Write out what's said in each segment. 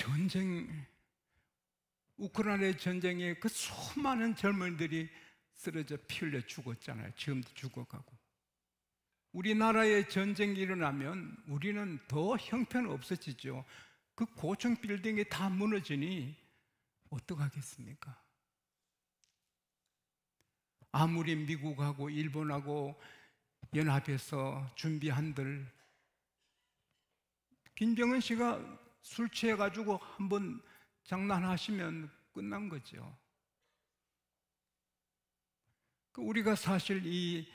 전쟁, 우크라이나의 전쟁에 그 수많은 젊은들이 쓰러져 피 흘려 죽었잖아요. 지금도 죽어가고. 우리나라에 전쟁이 일어나면 우리는 더 형편없어지죠. 그 고층 빌딩이 다 무너지니 어떡하겠습니까? 아무리 미국하고 일본하고 연합해서 준비한들 김정은 씨가 술 취해가지고 한번 장난하시면 끝난 거죠. 그 우리가 사실 이,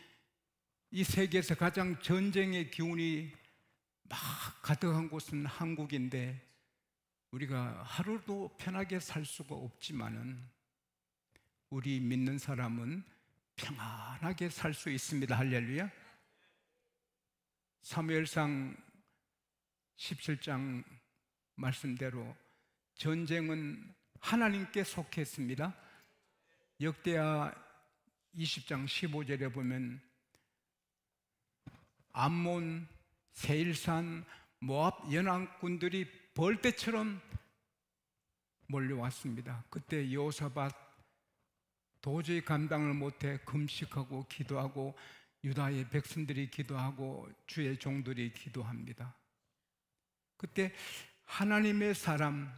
이 세계에서 가장 전쟁의 기운이 막 가득한 곳은 한국인데 우리가 하루도 편하게 살 수가 없지만은 우리 믿는 사람은 평안하게 살 수 있습니다. 할렐루야. 사무엘상 17장 말씀대로 전쟁은 하나님께 속했습니다. 역대하 20장 15절에 보면 암몬, 세일산, 모압 연합군들이 벌떼처럼 몰려왔습니다. 그때 요사밭 도저히 감당을 못해 금식하고 기도하고 유다의 백성들이 기도하고 주의 종들이 기도합니다. 그때 하나님의 사람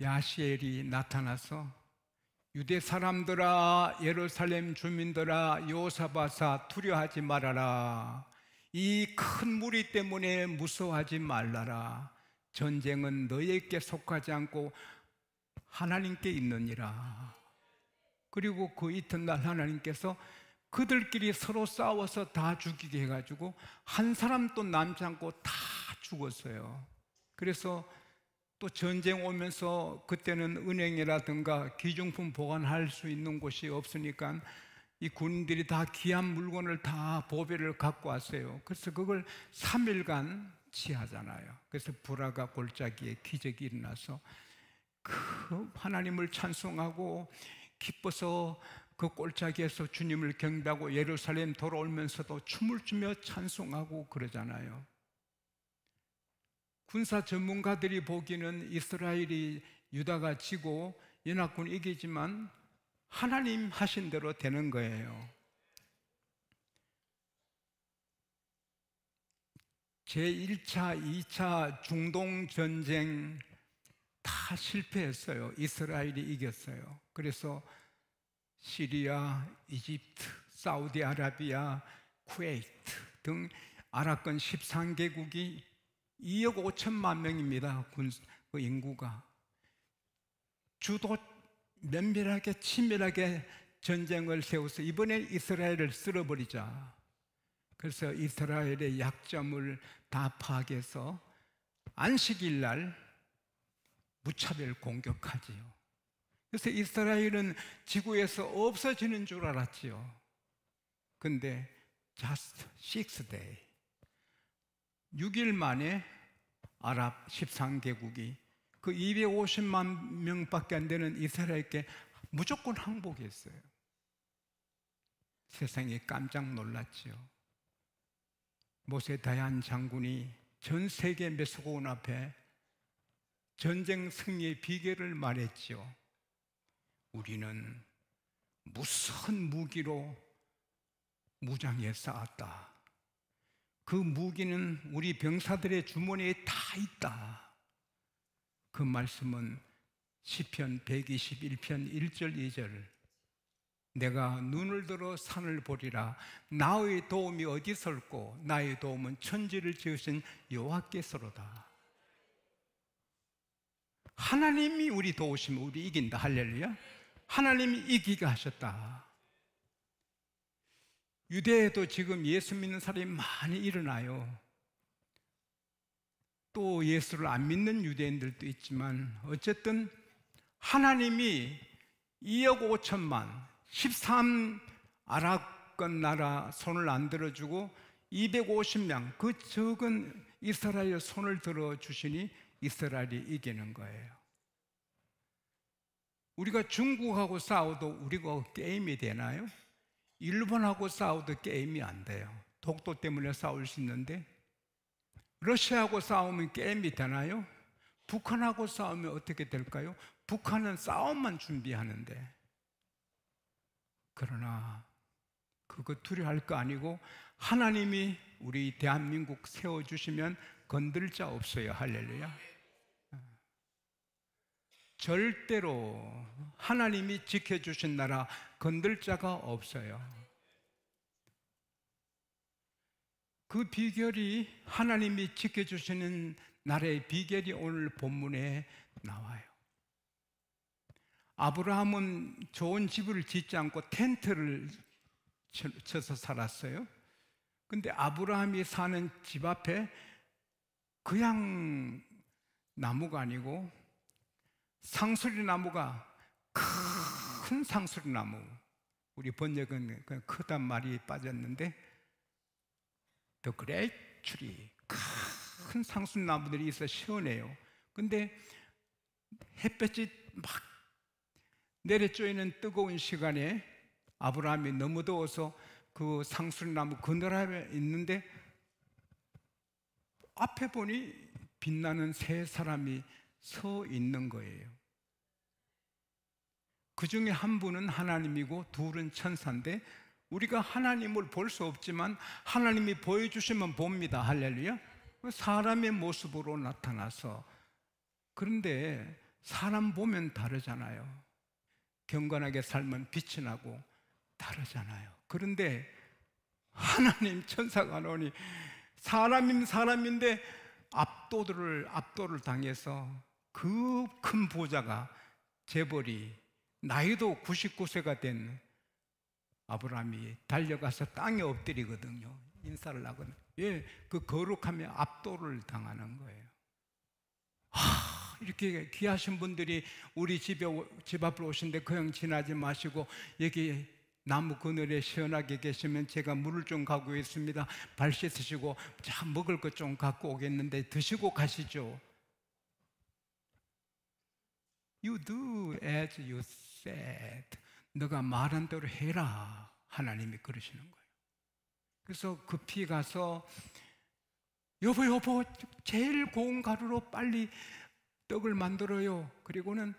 야시엘이 나타나서 유대 사람들아 예루살렘 주민들아 요사바사 두려하지 말아라 이 큰 무리 때문에 무서워하지 말라라 전쟁은 너에게 속하지 않고 하나님께 있느니라 그리고 그 이튿날 하나님께서 그들끼리 서로 싸워서 다 죽이게 해가지고 한 사람도 남지 않고 다 죽었어요. 그래서 또 전쟁 오면서 그때는 은행이라든가 기중품 보관할 수 있는 곳이 없으니까 이 군인들이 다 귀한 물건을 다 보배를 갖고 왔어요. 그래서 그걸 3일간 취하잖아요 그래서 불화가 골짜기에 기적이 일어나서 그 하나님을 찬송하고 기뻐서 그 골짜기에서 주님을 경배하고 예루살렘 돌아오면서도 춤을 추며 찬송하고 그러잖아요. 군사 전문가들이 보기는 이스라엘이 유다가 지고 연합군 이기지만 하나님 하신 대로 되는 거예요. 제1차, 2차 중동 전쟁 다 실패했어요. 이스라엘이 이겼어요. 그래서 시리아, 이집트, 사우디아라비아, 쿠웨이트 등 아랍권 13개국이 2억 5천만 명입니다. 군그 인구가 주도 면밀하게 치밀하게 전쟁을 세워서 이번에 이스라엘을 쓸어버리자. 그래서 이스라엘의 약점을 다 파악해서 안식일 날 무차별 공격하지요. 그래서 이스라엘은 지구에서 없어지는 줄 알았지요. 근데 just six day. 6일 만에 아랍 13개국이 그 250만 명밖에 안 되는 이스라엘께 무조건 항복했어요. 세상이 깜짝 놀랐지요. 모세 다얀 장군이 전 세계 메소고원 앞에 전쟁 승리의 비결을 말했지요. 우리는 무슨 무기로 무장에 쌓았다. 그 무기는 우리 병사들의 주머니에 다 있다. 그 말씀은 시편 121편 1절 2절 내가 눈을 들어 산을 보리라 나의 도움이 어디설고 나의 도움은 천지를 지으신 여호와께서로다 하나님이 우리 도우시면 우리 이긴다 할렐루야 하나님이 이기게 하셨다. 유대에도 지금 예수 믿는 사람이 많이 일어나요. 또 예수를 안 믿는 유대인들도 있지만 어쨌든 하나님이 2억 5천만 13 아랍권 나라 손을 안 들어주고 250명 그 적은 이스라엘 손을 들어주시니 이스라엘이 이기는 거예요. 우리가 중국하고 싸워도 우리가 게임이 되나요? 일본하고 싸워도 게임이 안 돼요. 독도 때문에 싸울 수 있는데 러시아하고 싸우면 게임이 되나요? 북한하고 싸우면 어떻게 될까요? 북한은 싸움만 준비하는데 그러나 그거 둘이 할거 아니고 하나님이 우리 대한민국 세워주시면 건들 자 없어요 할렐루야 절대로 하나님이 지켜주신 나라 건들 자가 없어요. 그 비결이 하나님이 지켜주시는 나라의 비결이 오늘 본문에 나와요. 아브라함은 좋은 집을 짓지 않고 텐트를 쳐서 살았어요. 근데 아브라함이 사는 집 앞에 그냥 나무가 아니고 상수리 나무가 큰 상수리 나무. 우리 번역은 그냥 크단 말이 빠졌는데 더 그레이트 트리 큰 상수리 나무들이 있어 시원해요. 근데 햇볕이 막 내려쬐는 뜨거운 시간에 아브라함이 너무 더워서 그 상수리 나무 그늘에 있는데 앞에 보니 빛나는 세 사람이 서 있는 거예요. 그 중에 한 분은 하나님이고 둘은 천사인데 우리가 하나님을 볼 수 없지만 하나님이 보여주시면 봅니다. 할렐루야. 사람의 모습으로 나타나서 그런데 사람 보면 다르잖아요. 경건하게 살면 빛이 나고 다르잖아요. 그런데 하나님 천사가 나 오니 사람인 사람인데 압도를 압도를 당해서 그 큰보자가 재벌이 나이도 99세가 된 아브라함이 달려가서 땅에 엎드리거든요. 인사를 하거든. 예, 그 거룩함에 압도를 당하는 거예요. 하, 이렇게 귀하신 분들이 우리 집에 집 앞으로 오신데 그냥 지나지 마시고 여기 나무 그늘에 시원하게 계시면 제가 물을 좀 가고 있습니다. 발 씻으시고 자 먹을 것 좀 갖고 오겠는데 드시고 가시죠. You do as you said. 너가 말한 대로 해라. 하나님이 그러시는 거예요. 그래서 급히 그 가서 여보 여보 제일 고운 가루로 빨리 떡을 만들어요. 그리고는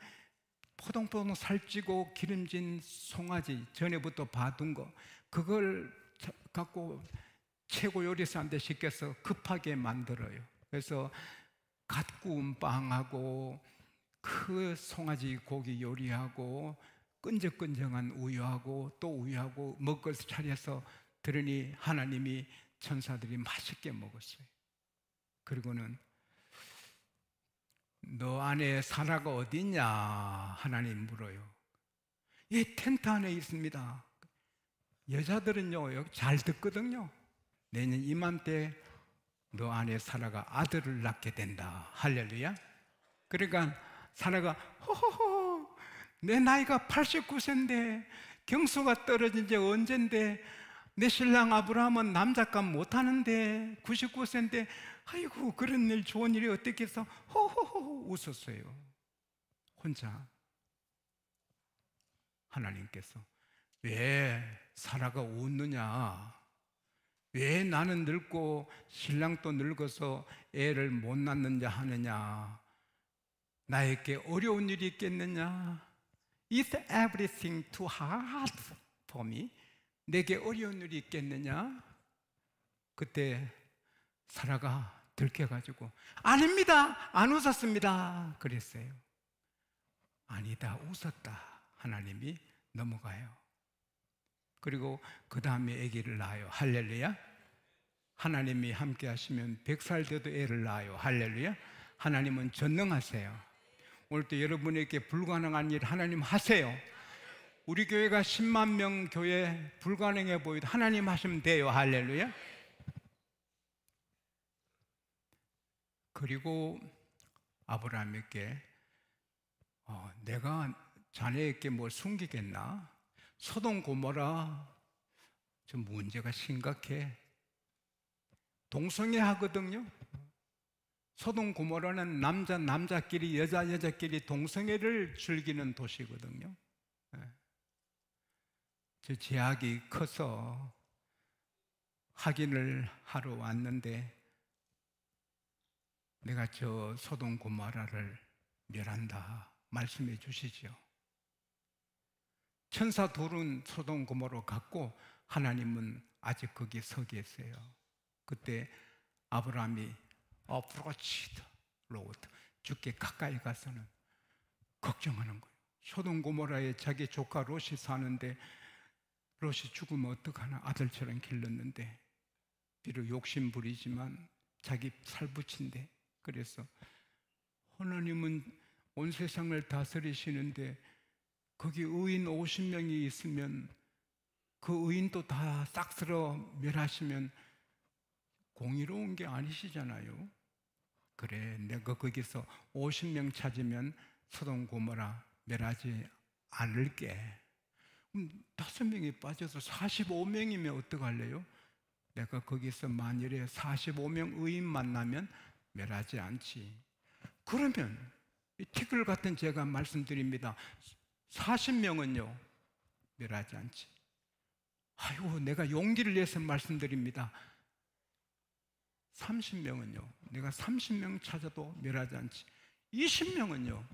포동포동 살찌고 기름진 송아지 전에부터 봐둔 거 그걸 갖고 최고 요리사한테 시켜서 급하게 만들어요. 그래서 갓 구운 빵하고 그 송아지 고기 요리하고 끈적끈적한 우유하고 또 우유하고 먹을 차려서 들으니 하나님이 천사들이 맛있게 먹었어요. 그리고는 너 안에 사라가 어디 있냐? 하나님 물어요. 예, 텐트 안에 있습니다. 여자들은요, 잘 듣거든요. 내년 이맘때 너 안에 사라가 아들을 낳게 된다. 할렐루야. 그러니까 사라가 허허허 내 나이가 89세인데 경수가 떨어진 지 언젠데 내 신랑 아브라함은 남자감 못하는데 99세인데 아이고 그런 일 좋은 일이 어떻게 해서 허허허 웃었어요 혼자 하나님께서 왜 사라가 웃느냐 왜 나는 늙고 신랑도 늙어서 애를 못 낳느냐 하느냐 나에게 어려운 일이 있겠느냐? Is everything too hard for me? 내게 어려운 일이 있겠느냐? 그때 사라가 들켜가지고 아닙니다. 안 웃었습니다. 그랬어요. 아니다. 웃었다. 하나님이 넘어가요. 그리고 그 다음에 아기를 낳아요. 할렐루야. 하나님이 함께 하시면 100살 돼도 애를 낳아요. 할렐루야. 하나님은 전능하세요. 오늘또 여러분에게 불가능한 일 하나님 하세요. 우리 교회가 10만 명 교회 불가능해 보이도 하나님 하시면 돼요. 할렐루야. 그리고 아브라함에게 어, 내가 자네에게 뭘 숨기겠나? 소동 고모라 좀 문제가 심각해. 동성애 하거든요. 소동 고모라는 남자 남자끼리 여자 여자끼리 동성애를 즐기는 도시거든요. 예. 제 제약이 커서 확인을 하러 왔는데 내가 저 소동 고모라를 멸한다 말씀해 주시죠. 천사 둘은 소동 고모로 갔고 하나님은 아직 거기 서 계세요. 그때 아브라함이 어프로치드 로드 죽게 가까이 가서는 걱정하는 거예요. 소돔고모라에 자기 조카 롯이 사는데 롯이 죽으면 어떡하나 아들처럼 길렀는데 비록 욕심부리지만 자기 살붙인데 그래서 하나님은 온 세상을 다스리시는데 거기 의인 50명이 있으면 그 의인도 다 싹쓸어 멸하시면 공의로운 게 아니시잖아요. 그래 내가 거기서 50명 찾으면 소동 고모라 멸하지 않을게 다섯 명이 빠져서 45명이면 어떡할래요? 내가 거기서 만일에 45명 의인 만나면 멸하지 않지 그러면 티끌 같은 제가 말씀드립니다 40명은요 멸하지 않지 아이고 내가 용기를 내서 말씀드립니다 30명은요, 내가 30명 찾아도 멸하지 않지. 20명은요,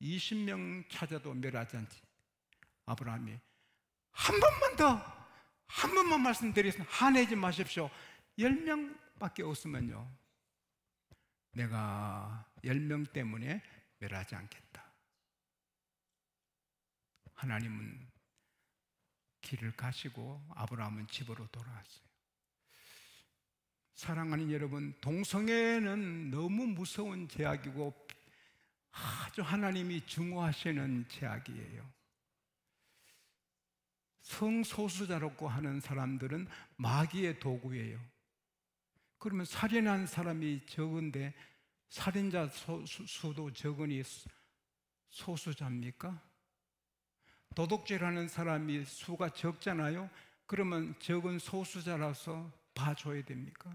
20명 찾아도 멸하지 않지. 아브라함이 한 번만 더, 한 번만 말씀드리겠습니다. 화내지 마십시오. 10명밖에 없으면요, 내가 10명 때문에 멸하지 않겠다. 하나님은 길을 가시고 아브라함은 집으로 돌아왔어요. 사랑하는 여러분, 동성애는 너무 무서운 제약이고 아주 하나님이 증오하시는 제약이에요. 성소수자라고 하는 사람들은 마귀의 도구예요. 그러면 살인한 사람이 적은데 살인자 수도 적으니 소수자입니까? 도덕질하는 사람이 수가 적잖아요. 그러면 적은 소수자라서 봐줘야 됩니까?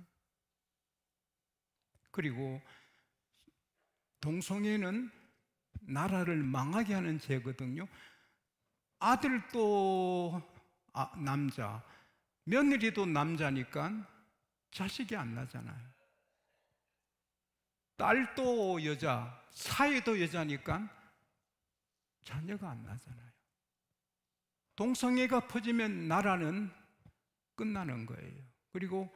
그리고 동성애는 나라를 망하게 하는 죄거든요. 아들도 아, 남자, 며느리도 남자니까 자식이 안 나잖아요. 딸도 여자, 사위도 여자니까 자녀가 안 나잖아요. 동성애가 퍼지면 나라는 끝나는 거예요. 그리고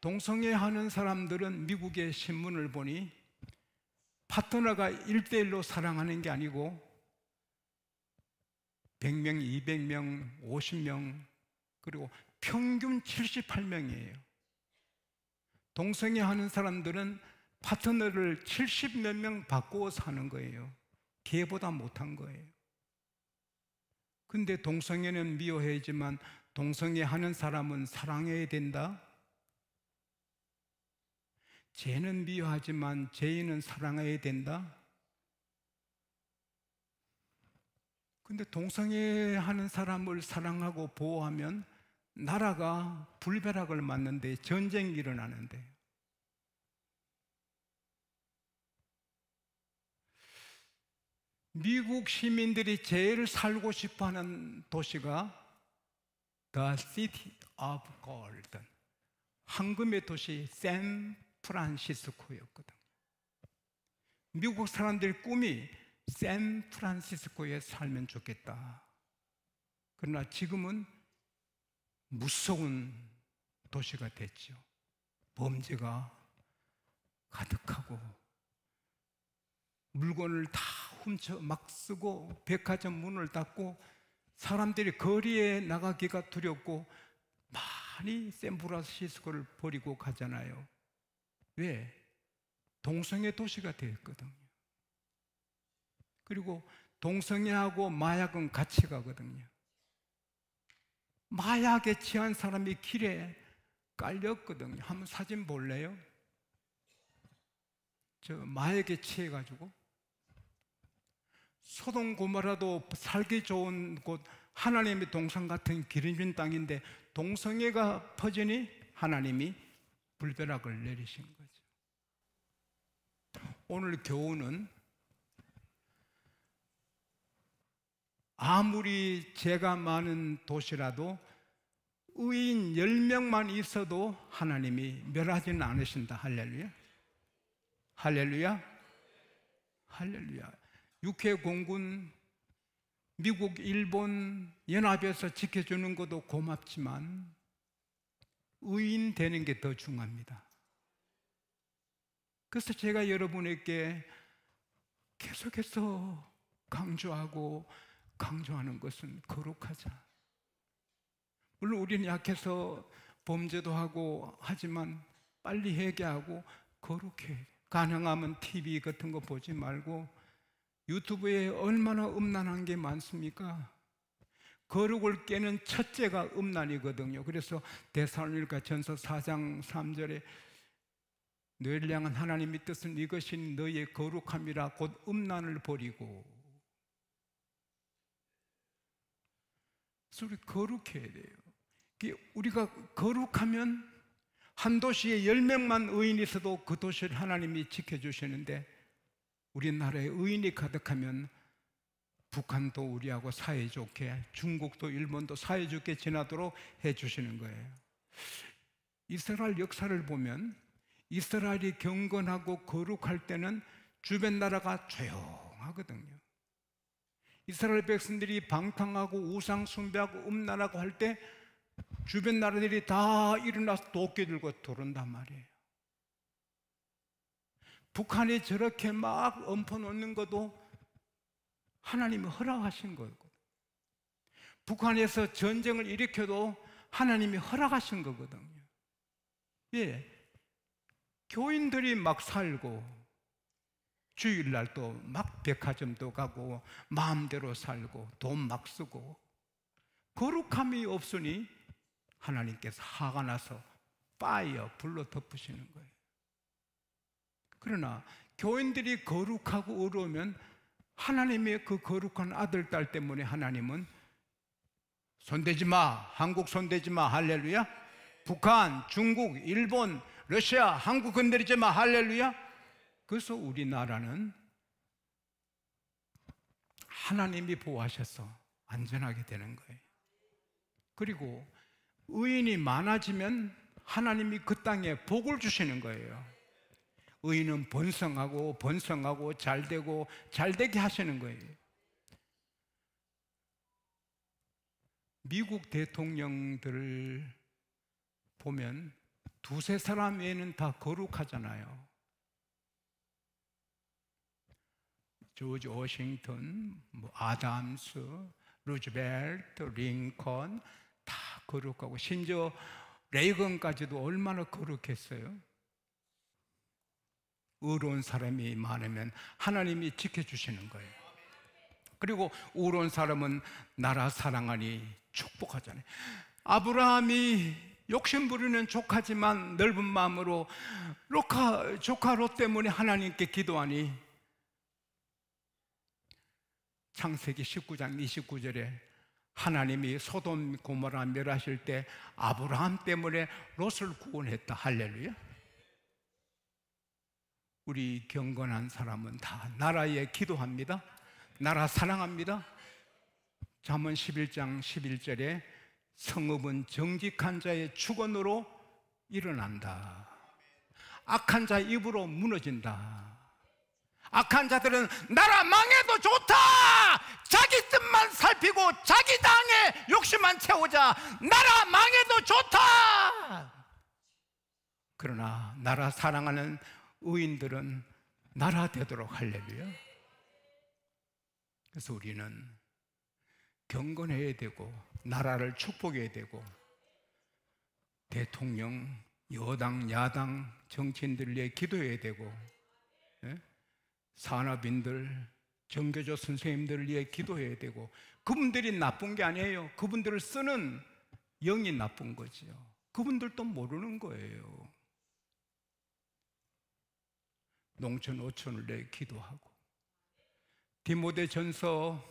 동성애 하는 사람들은 미국의 신문을 보니 파트너가 일대일로 사랑하는 게 아니고 100명, 200명, 50명, 그리고 평균 78명이에요. 동성애 하는 사람들은 파트너를 70 몇 명 바꾸어 사는 거예요. 개보다 못한 거예요. 근데 동성애는 미워해지만 동성애하는 사람은 사랑해야 된다. 죄는 미워하지만 죄인은 사랑해야 된다. 근데 동성애하는 사람을 사랑하고 보호하면 나라가 불벼락을 맞는데 전쟁이 일어나는데 미국 시민들이 제일 살고 싶어하는 도시가 The City of Gold. 황금의 도시 샌프란시스코였거든. 미국 사람들 꿈이 샌프란시스코에 살면 좋겠다. 그러나 지금은 무서운 도시가 됐죠. 범죄가 가득하고 물건을 다 훔쳐 막 쓰고 백화점 문을 닫고 사람들이 거리에 나가기가 두렵고 많이 샌프란시스코를 버리고 가잖아요. 왜? 동성애 도시가 되었거든요. 그리고 동성애하고 마약은 같이 가거든요. 마약에 취한 사람이 길에 깔렸거든요. 한번 사진 볼래요? 저 마약에 취해가지고 소동고마라도 살기 좋은 곳 하나님의 동상 같은 기름진 땅인데 동성애가 퍼지니 하나님이 불벼락을 내리신 거죠. 오늘 교훈은 아무리 죄가 많은 도시라도 의인 10명만 있어도 하나님이 멸하지는 않으신다. 할렐루야. 할렐루야. 할렐루야. 육해 공군 미국 일본 연합에서 지켜주는 것도 고맙지만 의인 되는 게 더 중요합니다. 그래서 제가 여러분에게 계속해서 강조하고 강조하는 것은 거룩하자. 물론 우리는 약해서 범죄도 하고 하지만 빨리 회개하고 거룩해. 가능하면 TV 같은 거 보지 말고 유튜브에 얼마나 음란한 게 많습니까? 거룩을 깨는 첫째가 음란이거든요. 그래서 대사로니까 전서 4장 3절에 너희를 하나님의 뜻은 이것이 너의 거룩함이라 곧 음란을 버리고 우리 거룩해야 돼요. 우리가 거룩하면 한 도시에 1명만 의인이 있어도 그 도시를 하나님이 지켜주시는데 우리나라에 의인이 가득하면 북한도 우리하고 사이좋게 중국도 일본도 사이좋게 지나도록 해주시는 거예요. 이스라엘 역사를 보면 이스라엘이 경건하고 거룩할 때는 주변 나라가 조용하거든요. 이스라엘 백성들이 방탕하고 우상 숭배하고 음란하고 할 때 주변 나라들이 다 일어나서 도끼 들고 들어온단 말이에요. 북한이 저렇게 막 엎어놓는 것도 하나님이 허락하신 거고 북한에서 전쟁을 일으켜도 하나님이 허락하신 거거든요. 예. 교인들이 막 살고 주일날 또 막 백화점도 가고 마음대로 살고 돈 막 쓰고 거룩함이 없으니 하나님께서 화가 나서 파이어 불러 덮으시는 거예요. 그러나 교인들이 거룩하고 의로우면 하나님의 그 거룩한 아들, 딸 때문에 하나님은 손대지 마, 한국 손대지 마, 할렐루야. 북한, 중국, 일본, 러시아, 한국 건드리지 마, 할렐루야. 그래서 우리나라는 하나님이 보호하셔서 안전하게 되는 거예요. 그리고 의인이 많아지면 하나님이 그 땅에 복을 주시는 거예요. 의인은 번성하고 번성하고 잘되고 잘되게 하시는 거예요. 미국 대통령들을 보면 두세 사람 외에는 다 거룩하잖아요. 조지 워싱턴, 뭐 아담스, 루즈벨트, 링컨 다 거룩하고 심지어 레이건까지도 얼마나 거룩했어요. 의로운 사람이 많으면 하나님이 지켜주시는 거예요. 그리고 의로운 사람은 나라 사랑하니 축복하잖아요. 아브라함이 욕심 부리는 조카지만 넓은 마음으로 로카, 조카 로 때문에 하나님께 기도하니 창세기 19장 29절에 하나님이 소돔 고모라 멸하실 때 아브라함 때문에 롯을 구원했다 할렐루야 우리 경건한 사람은 다 나라에 기도합니다. 나라 사랑합니다. 잠언 11장 11절에 성읍은 정직한 자의 주권으로 일어난다. 악한 자 입으로 무너진다. 악한 자들은 나라 망해도 좋다! 자기 뜻만 살피고 자기 당에 욕심만 채우자! 나라 망해도 좋다! 그러나 나라 사랑하는 의인들은 나라 되도록 할렐루야. 그래서 우리는 경건해야 되고 나라를 축복해야 되고 대통령, 여당, 야당, 정치인들 위해 기도해야 되고 예? 산업인들, 정교조 선생님들을 위해 기도해야 되고 그분들이 나쁜 게 아니에요. 그분들을 쓰는 영이 나쁜 거지 그분들도 모르는 거예요. 농촌 오촌을 내 기도하고 디모데 전서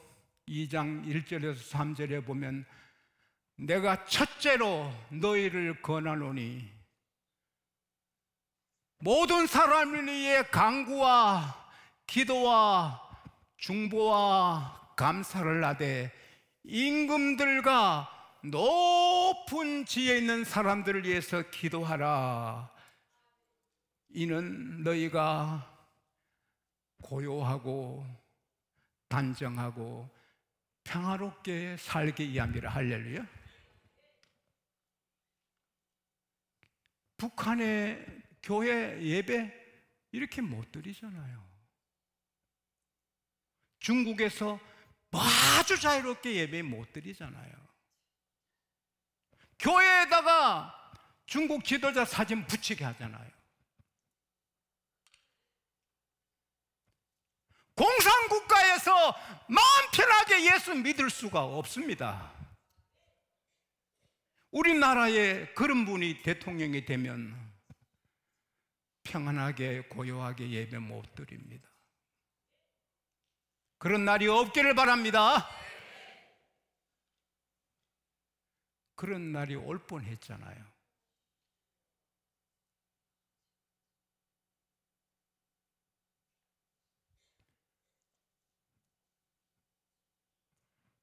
2장 1절에서 3절에 보면 내가 첫째로 너희를 권하노니 모든 사람을 위해 강구와 기도와 중보와 감사를 하되 임금들과 높은 지에 있는 사람들을 위해서 기도하라 이는 너희가 고요하고 단정하고 평화롭게 살기 위함이라 할렐루야. 북한의 교회 예배 이렇게 못 드리잖아요. 중국에서 아주 자유롭게 예배 못 드리잖아요. 교회에다가 중국 지도자 사진 붙이게 하잖아요. 공산국가에서 마음 편하게 예수 믿을 수가 없습니다. 우리나라에 그런 분이 대통령이 되면 평안하게 고요하게 예배 못 드립니다. 그런 날이 없기를 바랍니다. 그런 날이 올 뻔했잖아요.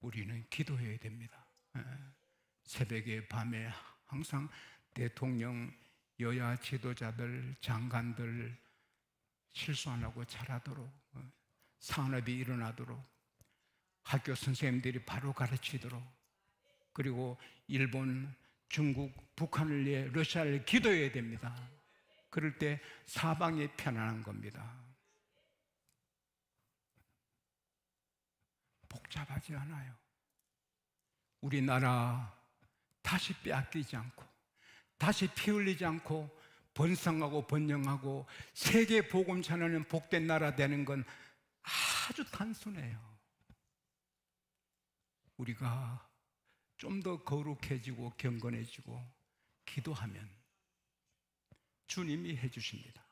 우리는 기도해야 됩니다. 예. 새벽에 밤에 항상 대통령, 여야 지도자들, 장관들 실수 안 하고 잘하도록 어, 산업이 일어나도록 학교 선생님들이 바로 가르치도록 그리고 일본, 중국, 북한을 위해 러시아를 기도해야 됩니다. 그럴 때 사방이 편안한 겁니다. 복잡하지 않아요. 우리나라 다시 빼앗기지 않고 다시 피 흘리지 않고 번성하고 번영하고 세계 복음 전하는 복된 나라 되는 건 아주 단순해요. 우리가 좀 더 거룩해지고 경건해지고 기도하면 주님이 해주십니다.